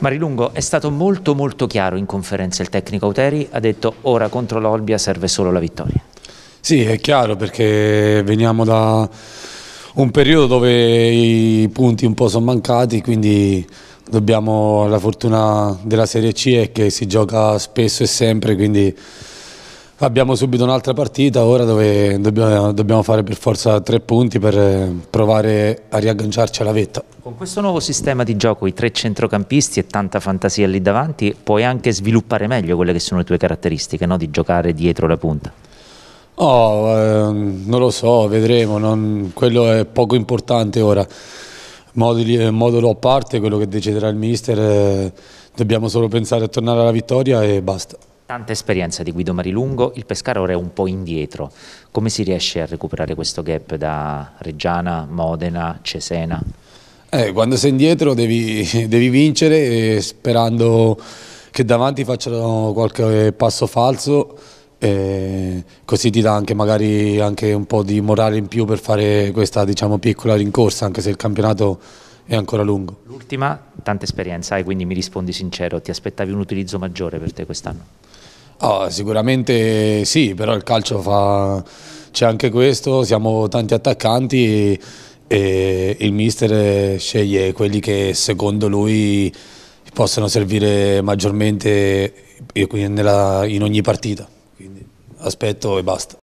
Marilungo, è stato molto molto chiaro in conferenza il tecnico Auteri, ha detto ora contro l'Olbia serve solo la vittoria. Sì, è chiaro perché veniamo da un periodo dove i punti un po' sono mancati, quindi dobbiamo la fortuna della Serie C è che si gioca spesso e sempre, quindi Abbiamo subito un'altra partita ora dove dobbiamo, dobbiamo, fare per forza tre punti per eh, provare a riagganciarci alla vetta. Con questo nuovo sistema di gioco, i tre centrocampisti e tanta fantasia lì davanti, puoi anche sviluppare meglio quelle che sono le tue caratteristiche no? di giocare dietro la punta? Oh, eh, non lo so, vedremo, non, quello è poco importante ora. Moduli, eh, modulo a parte, quello che deciderà il mister, eh, dobbiamo solo pensare a tornare alla vittoria e basta. Tanta esperienza di Guido Marilungo, il Pescara ora è un po' indietro. Come si riesce a recuperare questo gap da Reggiana, Modena, Cesena? Eh, quando sei indietro devi, devi vincere eh, sperando che davanti facciano qualche passo falso eh, così ti dà anche magari anche un po' di morale in più per fare questa diciamo, piccola rincorsa anche se il campionato è ancora lungo. L'ultima, tanta esperienza hai, quindi mi rispondi sincero, ti aspettavi un utilizzo maggiore per te quest'anno? Oh, sicuramente sì, però il calcio fa... c'è anche questo, siamo tanti attaccanti e il mister sceglie quelli che secondo lui possono servire maggiormente in ogni partita, quindi aspetto e basta.